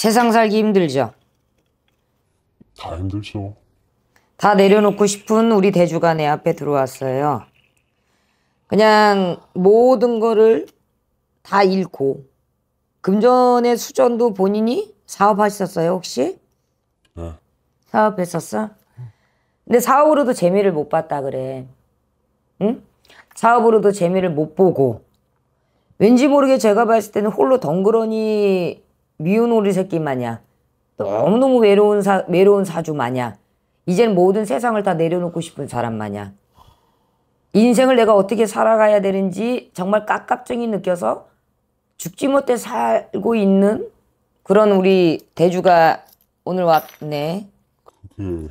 세상 살기 힘들죠. 다 힘들죠. 다 내려놓고 싶은 우리 대주가 내 앞에 들어왔어요. 그냥 모든 거를 다 잃고 금전의 수전도 본인이 사업하셨어요 혹시? 네. 사업했었어? 근데 사업으로도 재미를 못 봤다 그래. 응? 사업으로도 재미를 못 보고 왠지 모르게 제가 봤을 때는 홀로 덩그러니 미운 오리 새끼 마냥 너무너무 외로운 사 외로운 사주 마냥 이제는 모든 세상을 다 내려놓고 싶은 사람 마냥 인생을 내가 어떻게 살아가야 되는지 정말 깍깍증이 느껴서 죽지 못해 살고 있는 그런 우리 대주가 오늘 왔네. 음.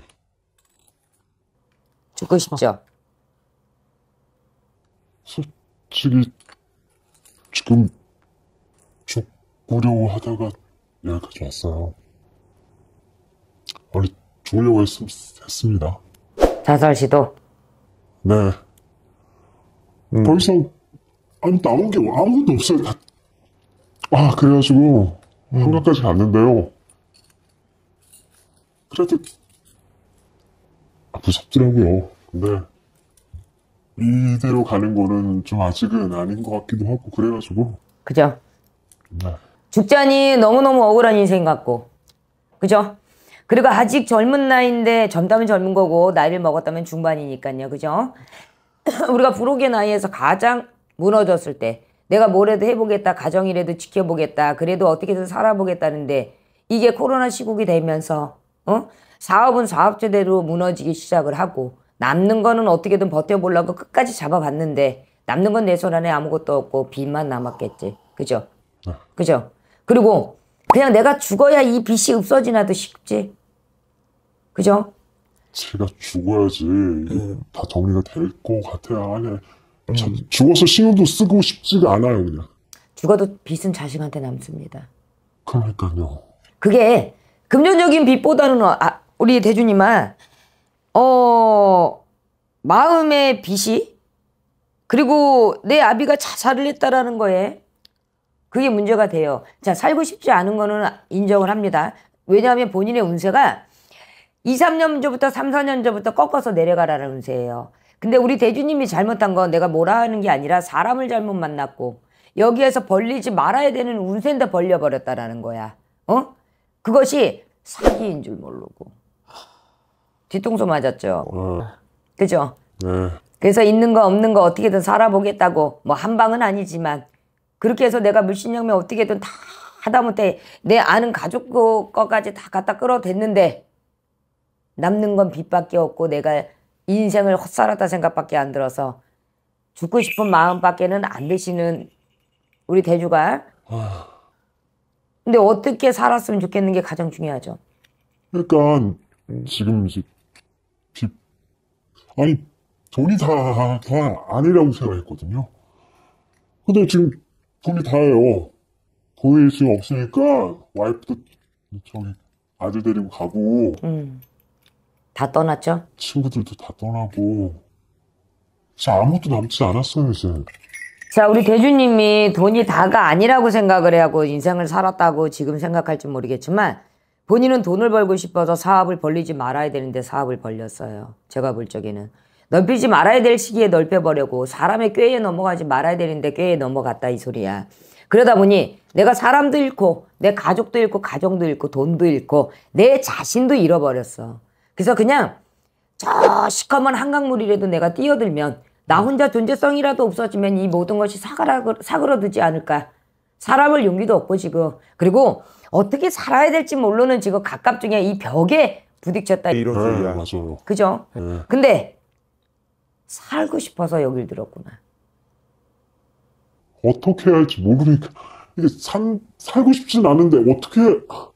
죽고 싶죠? 솔직히 지금 무려하다가 여기까지 왔어요. 원래 죽으려고 했, 습니다 자살 시도? 네. 음. 더 이상 아니 남은 게 아무것도 없어요. 아 그래가지고 음. 한강까지 갔는데요. 그래도 아, 무섭더라고요. 근데 이대로 가는 거는 좀 아직은 아닌 것 같기도 하고 그래가지고. 그죠? 네. 죽자니 너무너무 억울한 인생 같고 그죠? 그리고 아직 젊은 나이인데 젊다면 젊은 거고 나이를 먹었다면 중반이니까요. 그죠? 우리가 부록의 나이에서 가장 무너졌을 때 내가 뭐라도 해보겠다. 가정이라도 지켜보겠다. 그래도 어떻게든 살아보겠다는데 이게 코로나 시국이 되면서 어? 사업은 사업제대로 무너지기 시작을 하고 남는 거는 어떻게든 버텨보려고 끝까지 잡아봤는데 남는 건 내 손 안에 아무것도 없고 빚만 남았겠지. 그죠? 네. 그죠? 그리고 그냥 내가 죽어야 이 빚이 없어지나도 쉽지. 그죠? 제가 죽어야지 음. 다 정리가 될 것 같아야 하네. 참 음. 죽어서 신용도 쓰고 싶지가 않아요 그냥. 죽어도 빚은 자식한테 남습니다. 그러니까요. 그게 금전적인 빚보다는 어, 아, 우리 대준이만 어 마음의 빚이 그리고 내 아비가 자살을 했다라는 거에 그게 문제가 돼요. 자, 살고 싶지 않은 거는 인정을 합니다. 왜냐하면 본인의 운세가 2, 3년 전부터 3, 4년 전부터 꺾어서 내려가라는 운세예요. 근데 우리 대주님이 잘못한 건 내가 뭐라 하는 게 아니라 사람을 잘못 만났고 여기에서 벌리지 말아야 되는 운세인데 벌려버렸다라는 거야. 어? 그것이 사기인 줄 모르고. 뒤통수 맞았죠. 어. 그죠? 네. 그래서 있는 거 없는 거 어떻게든 살아보겠다고 뭐 한 방은 아니지만 그렇게 해서 내가 물신양면 어떻게든 다 하다못해 내 아는 가족 거까지 다 갖다 끌어댔는데 남는 건 빚밖에 없고 내가 인생을 헛살았다 생각밖에 안 들어서 죽고 싶은 마음밖에는 안 드시는 우리 대주가 아. 근데 어떻게 살았으면 좋겠는 게 가장 중요하죠. 그러니까 지금 이제 집 아니 돈이 다 다 아니라고 생각했거든요. 근데 지금 작이 다예요. 도저 지금 없으니까 와이프도 저기 아들 데리고 가고 음. 다 떠났죠? 친구들도 다 떠나고 진짜 아무것도 남지 않았어요 이제. 자 우리 대주님이 돈이 다가 아니라고 생각을 하고 인생을 살았다고 지금 생각할지 모르겠지만 본인은 돈을 벌고 싶어서 사업을 벌리지 말아야 되는데 사업을 벌렸어요. 제가 볼 적에는. 넓히지 말아야 될 시기에 넓혀버려고 사람의 꾀에 넘어가지 말아야 되는데 꾀에 넘어갔다 이 소리야. 그러다 보니 내가 사람도 잃고 내 가족도 잃고 가정도 잃고 돈도 잃고 내 자신도 잃어버렸어. 그래서 그냥 저 시커먼 한강물이라도 내가 뛰어들면 나 음. 혼자 존재성이라도 없어지면 이 모든 것이 사그라, 들지 않을까. 사람을 용기도 없고 지금 그리고 어떻게 살아야 될지 모르는 지금 갑갑 중에 이 벽에 부딪혔다. 이런 소리야. 음, 그죠? 네. 근데 살고 싶어서 여길 들었구나. 어떻게 해야 할지 모르니까 이게 산, 살고 싶진 않은데 어떻게 아.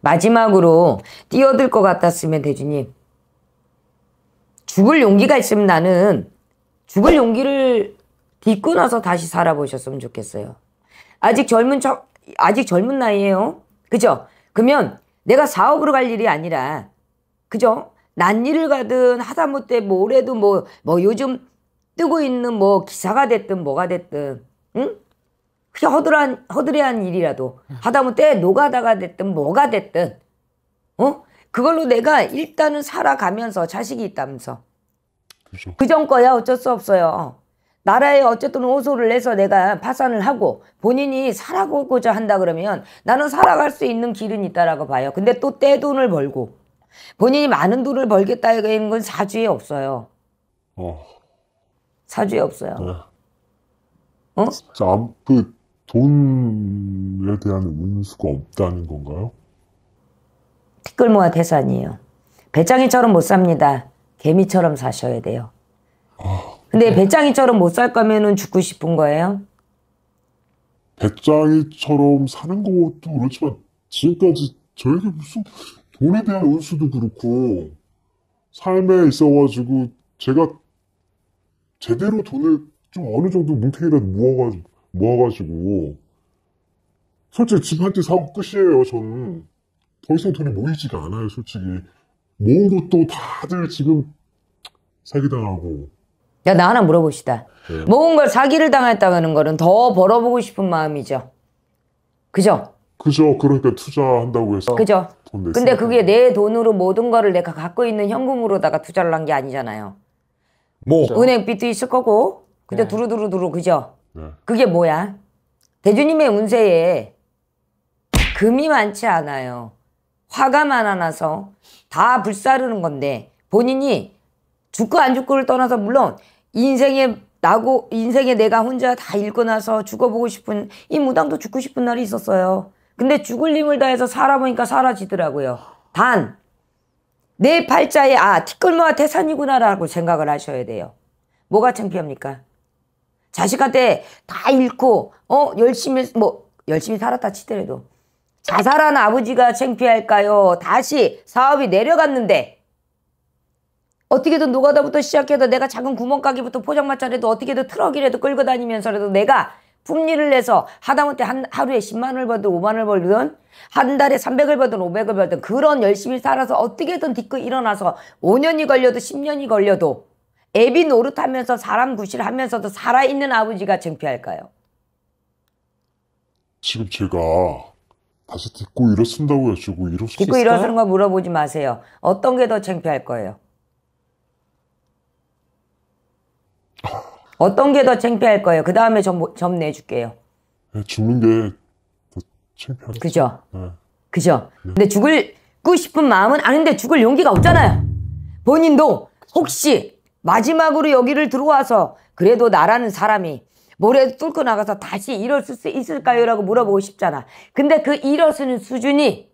마지막으로 뛰어들 것 같았으면 대주님 죽을 용기가 있으면 나는 죽을 용기를 딛고 나서 다시 살아보셨으면 좋겠어요. 아직 젊은 척 아직 젊은 나이에요. 그죠? 그러면 내가 사업으로 갈 일이 아니라 그죠? 난 일을 가든 하다못해 뭐 올해도 뭐, 뭐 요즘 뜨고 있는 뭐 기사가 됐든 뭐가 됐든, 응? 그게 허드란, 허드레한 일이라도 하다못해 노가다가 됐든 뭐가 됐든, 어? 그걸로 내가 일단은 살아가면서 자식이 있다면서. 그죠. 그전 거야 어쩔 수 없어요. 나라에 어쨌든 호소를 해서 내가 파산을 하고 본인이 살아가고자 한다 그러면 나는 살아갈 수 있는 길은 있다라고 봐요. 근데 또 떼돈을 벌고 본인이 많은 돈을 벌겠다는 건 사주에 없어요. 어. 사주에 없어요. 네. 어? 어? 진짜 그 돈에 대한 운수가 없다는 건가요? 티끌 모아 태산이에요. 배짱이처럼 못 삽니다. 개미처럼 사셔야 돼요. 어, 근데 네. 배짱이처럼 못 살거면 죽고 싶은 거예요? 배짱이처럼 사는 것도 그렇지만 지금까지 저에게 무슨 돈에 대한 원수도 그렇고 삶에 있어가지고 제가 제대로 돈을 좀 어느 정도 뭉탱이라도 모아가지고, 모아가지고 솔직히 집한채 사고 끝이에요 저는 더 이상 돈이 모이지가 않아요 솔직히 모은 것도 다들 지금 사기당하고 야 나 하나 물어봅시다 네. 모은 걸 사기를 당했다는 거는 더 벌어보고 싶은 마음이죠 그죠? 그죠. 그러니까 투자한다고 해서. 그죠. 근데 그게 내 돈으로 모든 거를 내가 갖고 있는 현금으로다가 투자를 한 게 아니잖아요. 뭐 은행 빚도 있을 거고. 그데 네. 두루두루두루 그죠. 네. 그게 뭐야? 대주님의 운세에 금이 많지 않아요. 화가 많아나서 다 불사르는 건데 본인이 죽고 안 죽고를 떠나서 물론 인생에 나고 인생에 내가 혼자 다 읽고 나서 죽어보고 싶은 이 무당도 죽고 싶은 날이 있었어요. 근데 죽을 힘을 다해서 살아보니까 사라지더라고요. 단, 내 팔자에 아 티끌모아 태산이구나라고 생각을 하셔야 돼요. 뭐가 창피합니까? 자식한테 다 잃고 어 열심히 뭐 열심히 살았다 치더라도 자살한 아버지가 창피할까요? 다시 사업이 내려갔는데 어떻게든 노가다부터 시작해도 내가 작은 구멍가게부터 포장마차라도 어떻게든 트럭이라도 끌고 다니면서라도 내가 품리를 내서 하다못해 한 하루에 10만 원 벌든 5만 원 벌든 한 달에 300을 벌든 500을 벌든 그런 열심히 살아서 어떻게든 뒤끝 일어나서 5년이 걸려도 10년이 걸려도 애비 노릇하면서 사람 구실하면서도 살아있는 아버지가 창피할까요? 지금 제가 다시 듣고 일어 쓴다고 해주고 일어 쓰고 일어 쓰는 거 물어보지 마세요. 어떤 게 더 창피할 거예요? 어떤 게 더 창피할 거예요? 그 다음에 점, 점 내줄게요. 죽는 게더 창피하죠. 그죠. 네. 그죠. 네. 근데 죽을고 싶은 마음은 아닌데 죽을 용기가 없잖아요. 본인도 혹시 마지막으로 여기를 들어와서 그래도 나라는 사람이 모래 뚫고 나가서 다시 일어설 수 있을까요? 라고 물어보고 싶잖아. 근데 그 일어서는 수준이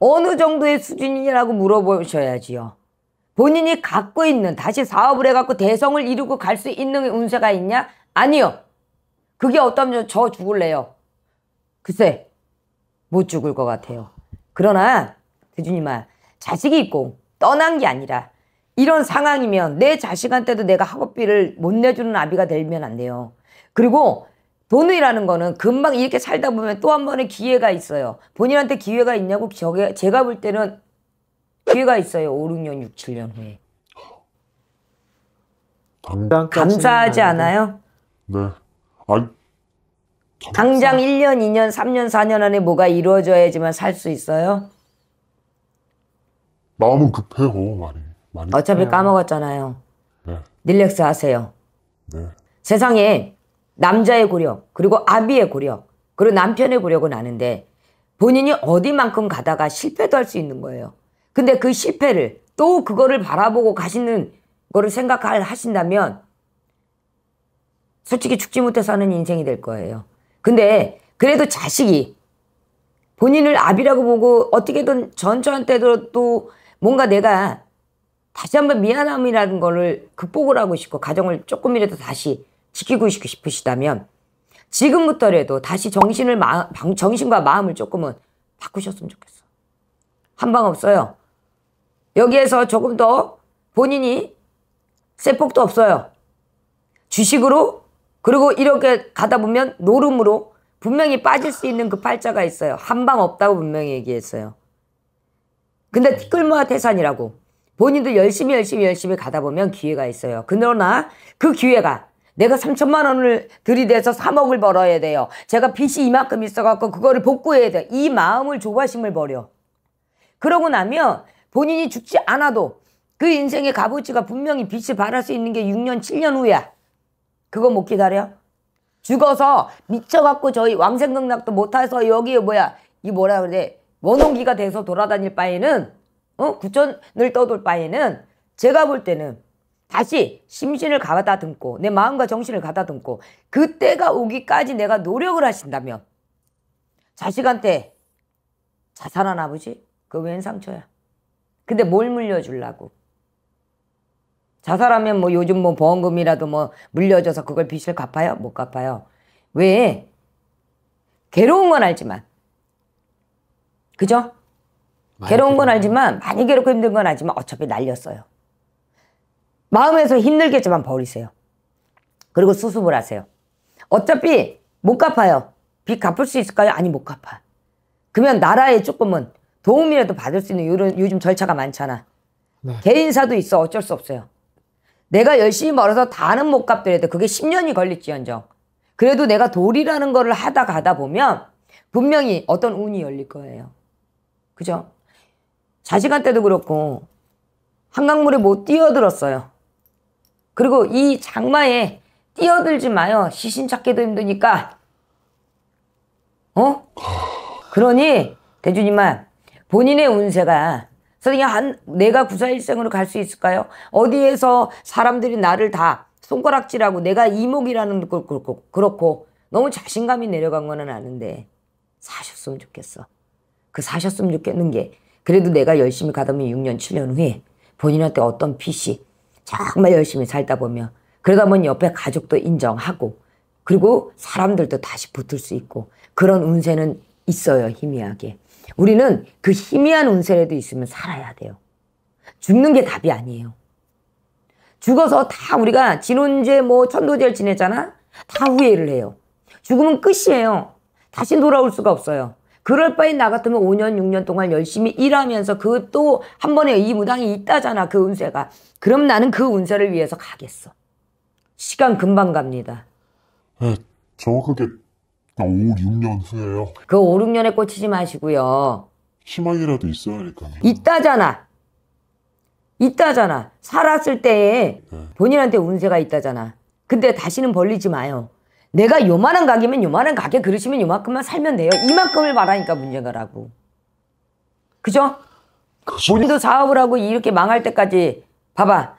어느 정도의 수준이라고 물어보셔야지요. 본인이 갖고 있는 다시 사업을 해갖고 대성을 이루고 갈 수 있는 운세가 있냐? 아니요. 그게 어떠면 저 죽을래요. 글쎄 못 죽을 것 같아요. 그러나 대주님아 자식이 있고 떠난 게 아니라 이런 상황이면 내 자식한테도 내가 학업비를 못 내주는 아비가 되면 안 돼요. 그리고 돈이라는 거는 금방 이렇게 살다 보면 또 한 번의 기회가 있어요. 본인한테 기회가 있냐고 제가 볼 때는 기회가 있어요. 5, 6년, 6, 7년 후에. 당장 감사하지 않아요? 네. 아, 당장 1년, 2년, 3년, 4년 안에 뭐가 이루어져야지만 살 수 있어요? 마음은 급해요, 많이. 많이 어차피 급해요. 까먹었잖아요. 네. 릴렉스 하세요. 네. 세상에 남자의 고력, 그리고 아비의 고력, 그리고 남편의 고력은 아는데 본인이 어디만큼 가다가 실패도 할 수 있는 거예요. 근데 그 실패를 또 그거를 바라보고 가시는 거를 생각할 하신다면 솔직히 죽지 못해 사는 인생이 될 거예요. 근데 그래도 자식이 본인을 아비라고 보고 어떻게든 전처한테도 또 뭔가 내가 다시 한번 미안함이라는 거를 극복을 하고 싶고 가정을 조금이라도 다시 지키고 싶으시다면 지금부터라도 다시 정신을 마, 정신과 마음을 조금은 바꾸셨으면 좋겠어. 한 방 없어요. 여기에서 조금 더 본인이 세폭도 없어요. 주식으로 그리고 이렇게 가다 보면 노름으로 분명히 빠질 수 있는 그 팔자가 있어요. 한방 없다고 분명히 얘기했어요. 근데 티끌모아 태산이라고 본인도 열심히 열심히 열심히 가다 보면 기회가 있어요. 그러나 그 기회가 내가 3천만 원을 들이대서 3억을 벌어야 돼요. 제가 빚이 이만큼 있어갖고 그거를 복구해야 돼이 마음을 조바심을 버려. 그러고 나면 본인이 죽지 않아도 그 인생의 값어치가 분명히 빛을 발할 수 있는 게 6년, 7년 후야. 그거 못 기다려? 죽어서 미쳐갖고 저희 왕생극락도 못해서 여기 뭐야 이 뭐라 그래 원홍기가 돼서 돌아다닐 바에는 어? 구천을 떠돌 바에는 제가 볼 때는 다시 심신을 가다듬고 내 마음과 정신을 가다듬고 그때가 오기까지 내가 노력을 하신다면 자식한테 자살한 아버지? 그웬 상처야. 근데 뭘 물려주려고? 자살하면 뭐 요즘 뭐 보험금이라도 뭐 물려줘서 그걸 빚을 갚아요? 못 갚아요. 왜? 괴로운 건 알지만. 그죠? 괴로운 건 알지만, 많이 괴롭고 힘든 건 알지만 어차피 날렸어요. 마음에서 힘들겠지만 버리세요. 그리고 수습을 하세요. 어차피 못 갚아요. 빚 갚을 수 있을까요? 아니, 못 갚아. 그러면 나라에 조금은 도움이라도 받을 수 있는 이런 요즘 절차가 많잖아. 네. 개인사도 있어. 어쩔 수 없어요. 내가 열심히 벌어서 다는 못 갚더라도 그게 10년이 걸릴지언정. 그래도 내가 돌이라는 거를 하다 가다 보면 분명히 어떤 운이 열릴 거예요. 그죠? 자식한 테도 그렇고 한강물에 못 뛰어들었어요. 그리고 이 장마에 뛰어들지 마요. 시신 찾기도 힘드니까. 어? 그러니 대주님만 본인의 운세가 선생님 한 내가 구사일생으로 갈 수 있을까요? 어디에서 사람들이 나를 다 손가락질하고 내가 이목이라는 걸 그렇고, 그렇고 너무 자신감이 내려간 거는 아는데 사셨으면 좋겠어. 그 사셨으면 좋겠는 게 그래도 내가 열심히 가다 보면 6년 7년 후에 본인한테 어떤 빚이 정말 열심히 살다 보면 그러다 보면 옆에 가족도 인정하고 그리고 사람들도 다시 붙을 수 있고 그런 운세는 있어요 희미하게. 우리는 그 희미한 운세라도 있으면 살아야 돼요. 죽는 게 답이 아니에요. 죽어서 다 우리가 진혼제 뭐 천도제를 지냈잖아? 다 후회를 해요. 죽으면 끝이에요. 다시 돌아올 수가 없어요. 그럴 바엔 나 같으면 5년, 6년 동안 열심히 일하면서 그 또 한 번에 이 무당이 있다잖아, 그 운세가. 그럼 나는 그 운세를 위해서 가겠어. 시간 금방 갑니다. 에, 저 그게 5, 6년 후에요. 그 5, 6년에 꽂히지 마시고요. 희망이라도 있어야니까요. 있다잖아. 있다잖아. 살았을 때에 네. 본인한테 운세가 있다잖아. 근데 다시는 벌리지 마요. 내가 요만한 가게면 요만한 가게 그릇이면 요만큼만 살면 돼요. 이만큼을 바라니까 문제가라고. 그죠? 그죠? 본인도 사업을 하고 이렇게 망할 때까지 봐봐.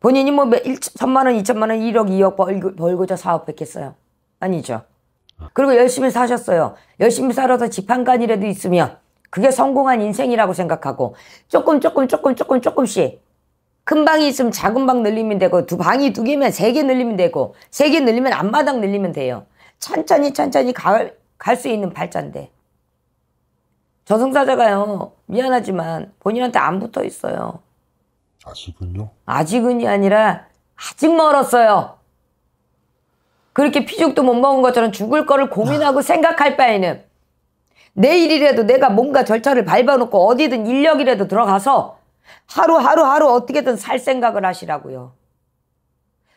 본인이 뭐 1천만 원, 2천만 원, 1억, 2억 벌고자 사업했겠어요? 아니죠. 그리고 열심히 사셨어요. 열심히 살아서 집한 칸이라도 있으면 그게 성공한 인생이라고 생각하고 조금 조금 조금 조금 조금씩 큰 방이 있으면 작은 방 늘리면 되고 두 방이 두 개면 세 개 늘리면 되고 세 개 늘리면 앞마당 늘리면 돼요. 천천히 천천히 갈 수 있는 발자인데 저승사자가요 미안하지만 본인한테 안 붙어 있어요. 아직은요? 아직은이 아니라 아직 멀었어요. 그렇게 피죽도 못 먹은 것처럼 죽을 거를 고민하고 아. 생각할 바에는 내일이라도 내가 뭔가 절차를 밟아놓고 어디든 인력이라도 들어가서 하루하루하루 하루 어떻게든 살 생각을 하시라고요.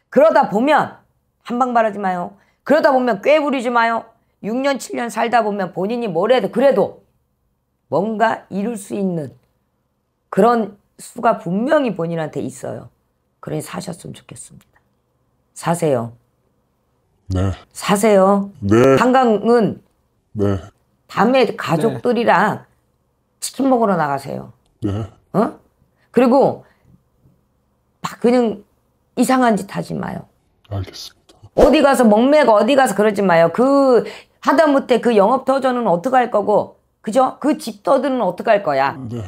그러다 보면 한방 바라지 마요. 그러다 보면 꾀 부리지 마요. 6년 7년 살다 보면 본인이 뭐래도 그래도 뭔가 이룰 수 있는 그런 수가 분명히 본인한테 있어요. 그러니 사셨으면 좋겠습니다. 사세요. 네. 사세요. 네. 한강은 네. 밤에 가족들이랑 네. 치킨 먹으러 나가세요. 네. 어? 그리고 막 그냥 이상한 짓 하지 마요. 알겠습니다. 어디 가서 먹매고 어디 가서 그러지 마요. 그 하다못해 그 영업 터전은 어떻게 할 거고 그죠? 그 집 터들은 어떻게 할 거야? 네.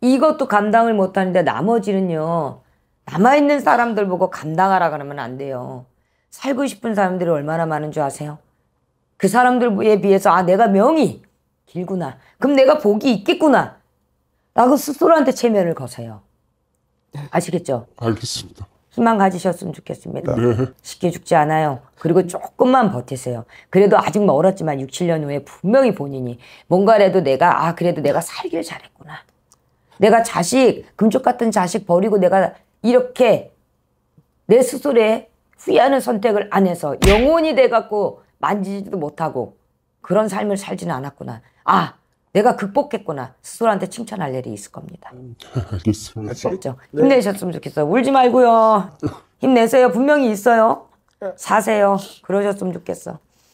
이것도 감당을 못 하는데 나머지는요. 남아 있는 사람들 보고 감당하라 그러면 안 돼요. 살고 싶은 사람들이 얼마나 많은 줄 아세요? 그 사람들에 비해서 아 내가 명이 길구나. 그럼 내가 복이 있겠구나. 라고 스스로한테 체면을 거세요. 아시겠죠? 알겠습니다. 희망 가지셨으면 좋겠습니다. 네. 쉽게 죽지 않아요. 그리고 조금만 버티세요. 그래도 아직 멀었지만 6, 7년 후에 분명히 본인이 뭔가라도 내가 아 그래도 내가 살길 잘했구나. 내가 자식 금쪽 같은 자식 버리고 내가 이렇게 내 스스로의 후회하는 선택을 안 해서 영혼이 돼갖고 만지지도 못하고 그런 삶을 살지는 않았구나. 아, 내가 극복했구나. 스스로한테 칭찬할 일이 있을 겁니다. 음, 알겠습니다. 아, 네. 힘내셨으면 좋겠어요. 울지 말고요. 힘내세요. 분명히 있어요. 네. 사세요. 그러셨으면 좋겠어.